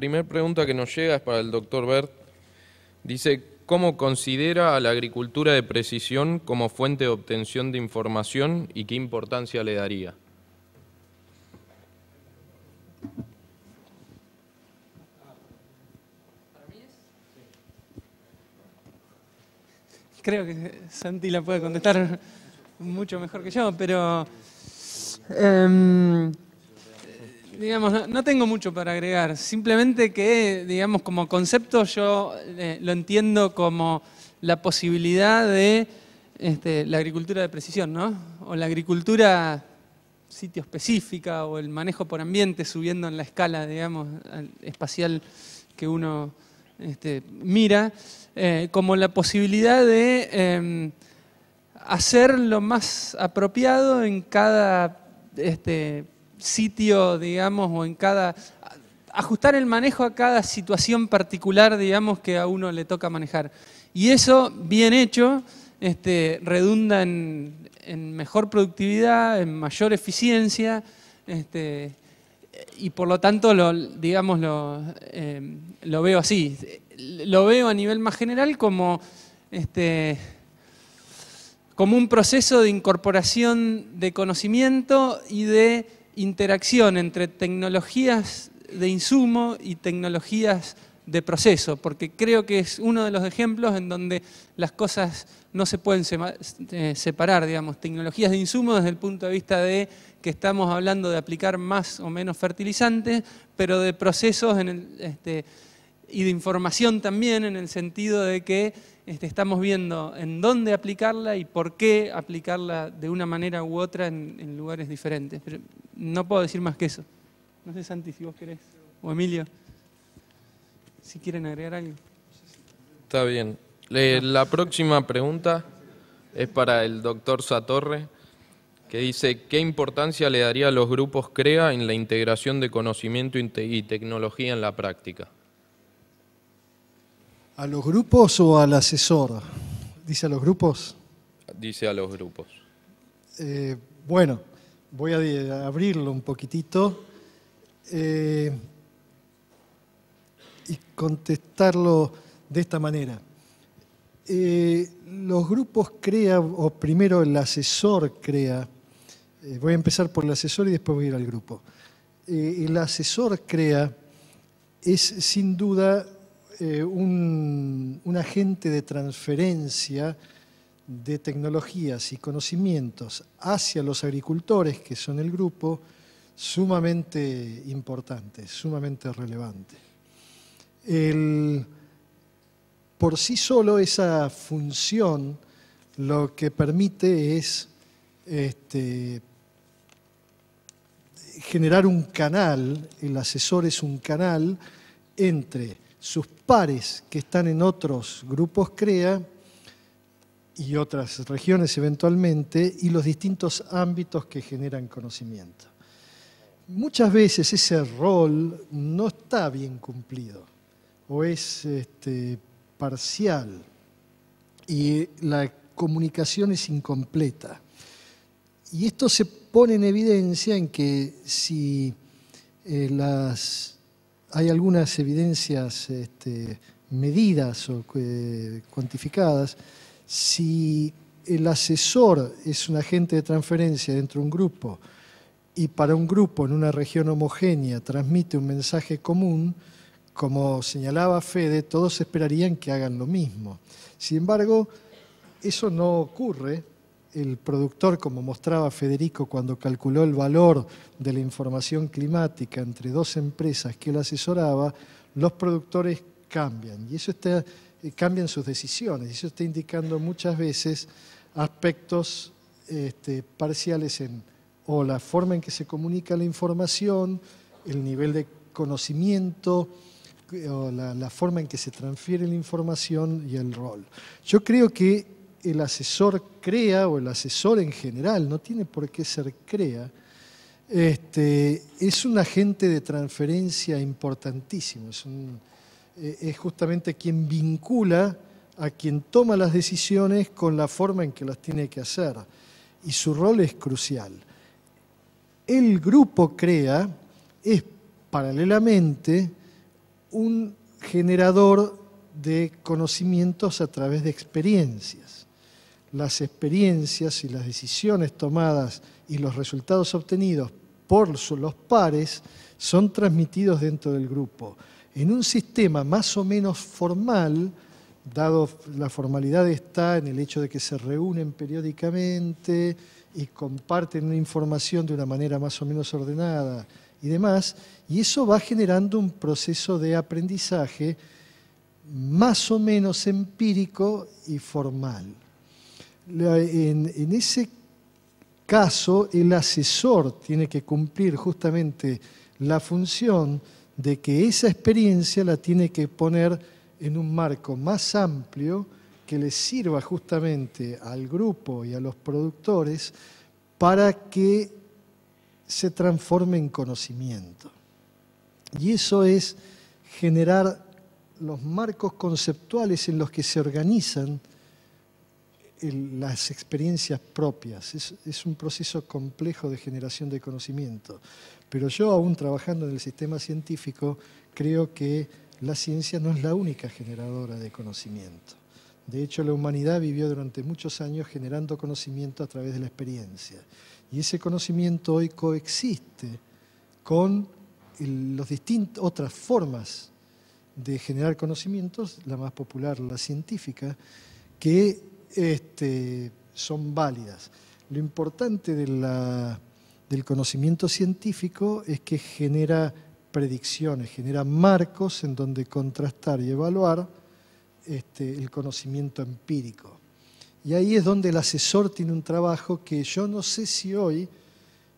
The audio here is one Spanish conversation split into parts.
La primera pregunta que nos llega es para el doctor Bert. Dice, ¿cómo considera a la agricultura de precisión como fuente de obtención de información y qué importancia le daría? Creo que Santi la puede contestar mucho mejor que yo, pero... Em, digamos, no, tengo mucho para agregar. Simplemente que, digamos, como concepto yo eh, lo entiendo como la posibilidad de este, la agricultura de precisión, ¿no? O la agricultura sitio específica o el manejo por ambiente subiendo en la escala, digamos, espacial que uno este, mira, eh, como la posibilidad de em, hacer lo más apropiado en cada este, sitio, digamos, o en cada... ajustar el manejo a cada situación particular, digamos, que a uno le toca manejar. Y eso, bien hecho, este, redunda en, mejor productividad, en mayor eficiencia, este, y por lo tanto, lo, digamos, em, lo, veo así. Lo veo a nivel más general como... Este, como un proceso de incorporación de conocimiento y de interacción entre tecnologías de insumo y tecnologías de proceso, porque creo que es uno de los ejemplos en donde las cosas no se pueden eh, separar, digamos, tecnologías de insumo desde el punto de vista de que estamos hablando de aplicar más o menos fertilizantes, pero de procesos en el, este, y de información también en el sentido de que este, estamos viendo en dónde aplicarla y por qué aplicarla de una manera u otra en, lugares diferentes. Pero no puedo decir más que eso. No sé, Santi, si vos querés, o Emilio, si quieren agregar algo. Está bien. la próxima pregunta es para el doctor Satorre, que dice, ¿qué importancia le daría a los grupos CREA en la integración de conocimiento y tecnología en la práctica? ¿A los grupos o al asesor? ¿Dice a los grupos? Dice a los grupos. Eh, bueno, voy a abrirlo un poquitito eh, y contestarlo de esta manera. Eh, los grupos crea, o primero el asesor crea, voy a empezar por el asesor y después voy a ir al grupo. el asesor crea es sin duda eh, un, agente de transferencia de tecnologías y conocimientos hacia los agricultores, que son el grupo, sumamente importante, sumamente relevante. por sí solo esa función lo que permite es este, generar un canal, el asesor es un canal entre sus pares que están en otros grupos CREA y otras regiones eventualmente, y los distintos ámbitos que generan conocimiento. Muchas veces ese rol no está bien cumplido o es este, parcial y la comunicación es incompleta. Y esto se pone en evidencia en que si eh, las hay algunas evidencias este, medidas o eh, cuantificadas. Si el asesor es un agente de transferencia dentro de un grupo y para un grupo en una región homogénea transmite un mensaje común, como señalaba Fede, todos esperarían que hagan lo mismo. Sin embargo, eso no ocurre el productor, como mostraba Federico cuando calculó el valor de la información climática entre dos empresas que él asesoraba, los productores cambian y eso está, eh, cambian sus decisiones. Y eso está indicando muchas veces aspectos este, parciales en o la forma en que se comunica la información, el nivel de conocimiento, eh, o la, la forma en que se transfiere la información y el rol. Yo creo que el asesor crea o el asesor en general, no tiene por qué ser crea, este, es un agente de transferencia importantísimo, eh, es, justamente quien vincula a quien toma las decisiones con la forma en que las tiene que hacer y su rol es crucial. El grupo crea es paralelamente un generador de conocimientos a través de experiencias las experiencias y las decisiones tomadas y los resultados obtenidos por los pares son transmitidos dentro del grupo. En un sistema más o menos formal, dado la formalidad está en el hecho de que se reúnen periódicamente y comparten información de una manera más o menos ordenada y demás, y eso va generando un proceso de aprendizaje más o menos empírico y formal en, ese caso el asesor tiene que cumplir justamente la función de que esa experiencia la tiene que poner en un marco más amplio que le sirva justamente al grupo y a los productores para que se transforme en conocimiento. Y eso es generar los marcos conceptuales en los que se organizan las experiencias propias. Es, un proceso complejo de generación de conocimiento. Pero yo, aún trabajando en el sistema científico, creo que la ciencia no es la única generadora de conocimiento. De hecho, la humanidad vivió durante muchos años generando conocimiento a través de la experiencia. Y ese conocimiento hoy coexiste con los otras formas de generar conocimientos, la más popular, la científica, que este, son válidas. Lo importante del conocimiento científico es que genera predicciones, genera marcos en donde contrastar y evaluar este, el conocimiento empírico. Y ahí es donde el asesor tiene un trabajo que yo no sé si hoy,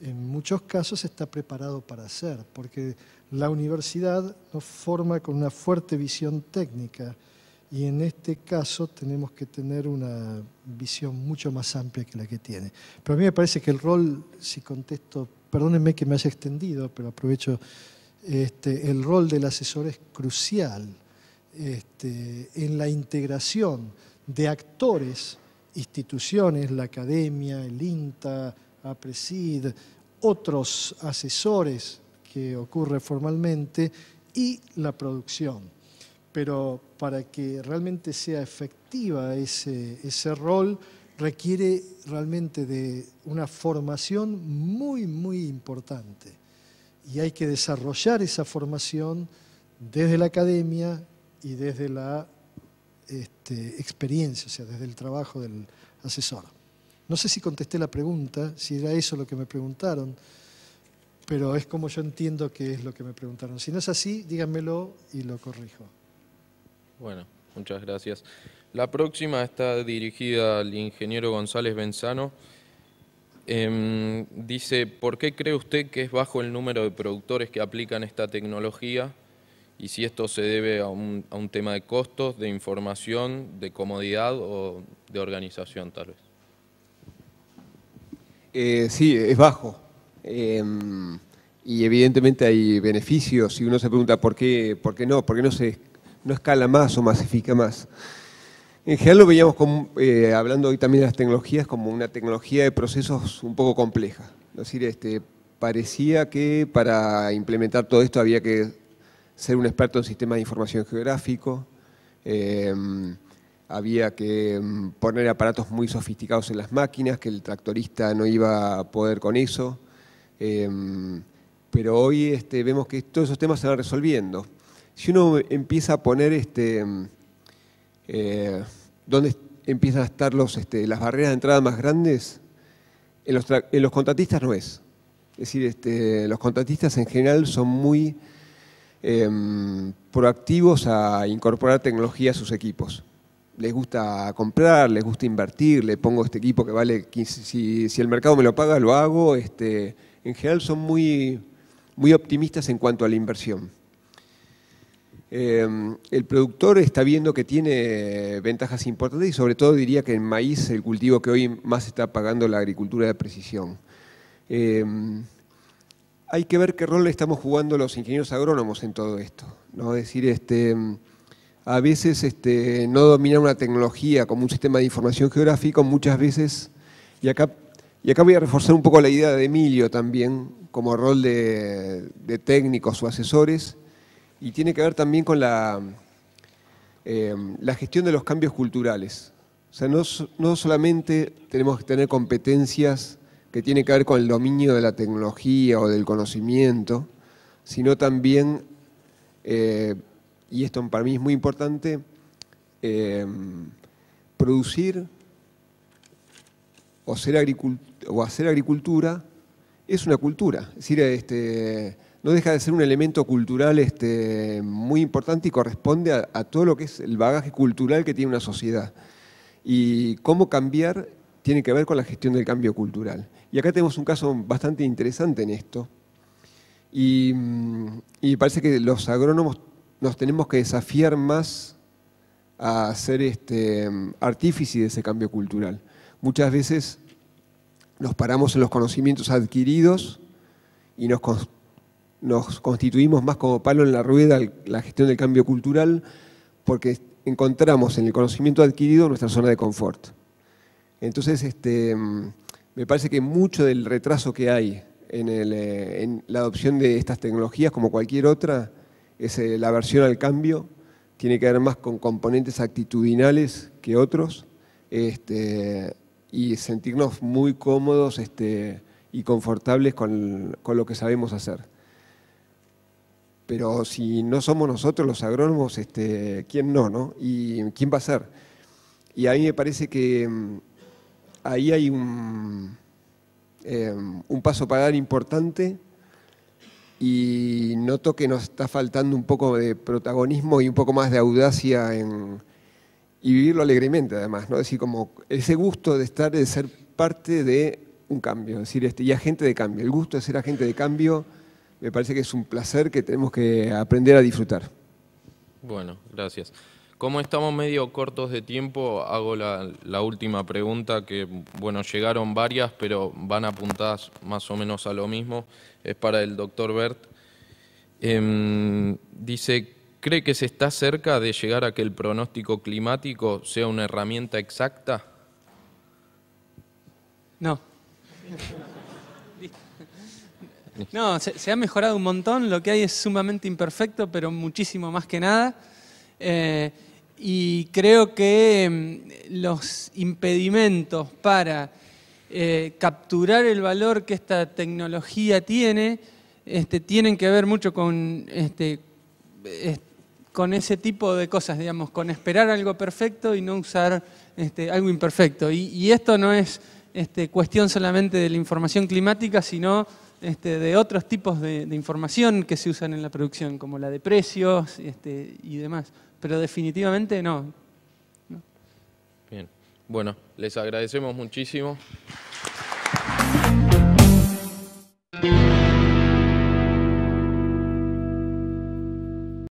en muchos casos, está preparado para hacer, porque la universidad nos forma con una fuerte visión técnica y en este caso tenemos que tener una visión mucho más amplia que la que tiene. Pero a mí me parece que el rol, si contesto, perdónenme que me haya extendido, pero aprovecho, este, el rol del asesor es crucial este, en la integración de actores, instituciones, la academia, el INTA, APRESID, otros asesores que ocurre formalmente y la producción pero para que realmente sea efectiva ese, rol requiere realmente de una formación muy, muy importante. Y hay que desarrollar esa formación desde la academia y desde la este, experiencia, o sea, desde el trabajo del asesor. No sé si contesté la pregunta, si era eso lo que me preguntaron, pero es como yo entiendo que es lo que me preguntaron. Si no es así, díganmelo y lo corrijo. Bueno, muchas gracias. La próxima está dirigida al ingeniero González Benzano. Em, dice, ¿por qué cree usted que es bajo el número de productores que aplican esta tecnología? Y si esto se debe a un, tema de costos, de información, de comodidad o de organización tal vez. Eh, sí, es bajo. Em, y evidentemente hay beneficios. Si uno se pregunta por qué, por qué no, por qué no se no escala más o masifica más. En general lo veíamos eh, hablando hoy también de las tecnologías como una tecnología de procesos un poco compleja. Es decir, este, parecía que para implementar todo esto había que ser un experto en sistemas de información geográfico, em, había que em, poner aparatos muy sofisticados en las máquinas, que el tractorista no iba a poder con eso. Em, pero hoy este, vemos que todos esos temas se van resolviendo si uno empieza a poner este, mm, eh, dónde empiezan a estar los, este, las barreras de entrada más grandes, en los, contratistas no es. Es decir, este, los contratistas en general son muy em, proactivos a incorporar tecnología a sus equipos. Les gusta comprar, les gusta invertir, le pongo este equipo que vale 15, si, el mercado me lo paga, lo hago. Este, en general son muy, muy optimistas en cuanto a la inversión. Em, el productor está viendo que tiene ventajas importantes y sobre todo diría que en maíz, el cultivo que hoy más está pagando la agricultura de precisión. Em, hay que ver qué rol estamos jugando los ingenieros agrónomos en todo esto. ¿no? Es decir, este, a veces este, no dominar una tecnología como un sistema de información geográfica, muchas veces, y acá, y acá voy a reforzar un poco la idea de Emilio también, como rol de técnicos o asesores, y tiene que ver también con la, eh, la gestión de los cambios culturales. O sea, no, no solamente tenemos que tener competencias que tienen que ver con el dominio de la tecnología o del conocimiento, sino también, eh, y esto para mí es muy importante, eh, producir o, ser o hacer agricultura es una cultura. Es decir, este, no deja de ser un elemento cultural este, muy importante y corresponde a, todo lo que es el bagaje cultural que tiene una sociedad. Y cómo cambiar tiene que ver con la gestión del cambio cultural. Y acá tenemos un caso bastante interesante en esto. Y, mm, parece que los agrónomos nos tenemos que desafiar más a ser este, de ese cambio cultural. Muchas veces nos paramos en los conocimientos adquiridos y nos nos constituimos más como palo en la rueda la gestión del cambio cultural porque encontramos en el conocimiento adquirido nuestra zona de confort. Entonces, este, mm, me parece que mucho del retraso que hay eh, en, la adopción de estas tecnologías, como cualquier otra, es eh, la aversión al cambio, tiene que ver más con componentes actitudinales que otros, este, y sentirnos muy cómodos este, y confortables con lo que sabemos hacer pero si no somos nosotros los agrónomos, este, ¿quién no, no? ¿Y quién va a ser? Y a mí me parece que mm, ahí hay un, em, un paso para dar importante y noto que nos está faltando un poco de protagonismo y un poco más de audacia en, y vivirlo alegremente además, ¿no? Es decir, como ese gusto de estar, de ser parte de un cambio, decir, este, y agente de cambio, el gusto de ser agente de cambio me parece que es un placer que tenemos que aprender a disfrutar. Bueno, gracias. Como estamos medio cortos de tiempo, hago la, última pregunta que, bueno, llegaron varias, pero van apuntadas más o menos a lo mismo. Es para el doctor Bert. Em, dice, ¿cree que se está cerca de llegar a que el pronóstico climático sea una herramienta exacta? No. No, se, ha mejorado un montón, lo que hay es sumamente imperfecto, pero muchísimo más que nada. Eh, y creo que em, los impedimentos para eh, capturar el valor que esta tecnología tiene este, tienen que ver mucho con, este, con ese tipo de cosas, digamos, con esperar algo perfecto y no usar este, algo imperfecto. Y, y, esto no es este, cuestión solamente de la información climática, sino este, de otros tipos de, información que se usan en la producción, como la de precios este, y demás. Pero definitivamente no. no. Bien, bueno, les agradecemos muchísimo.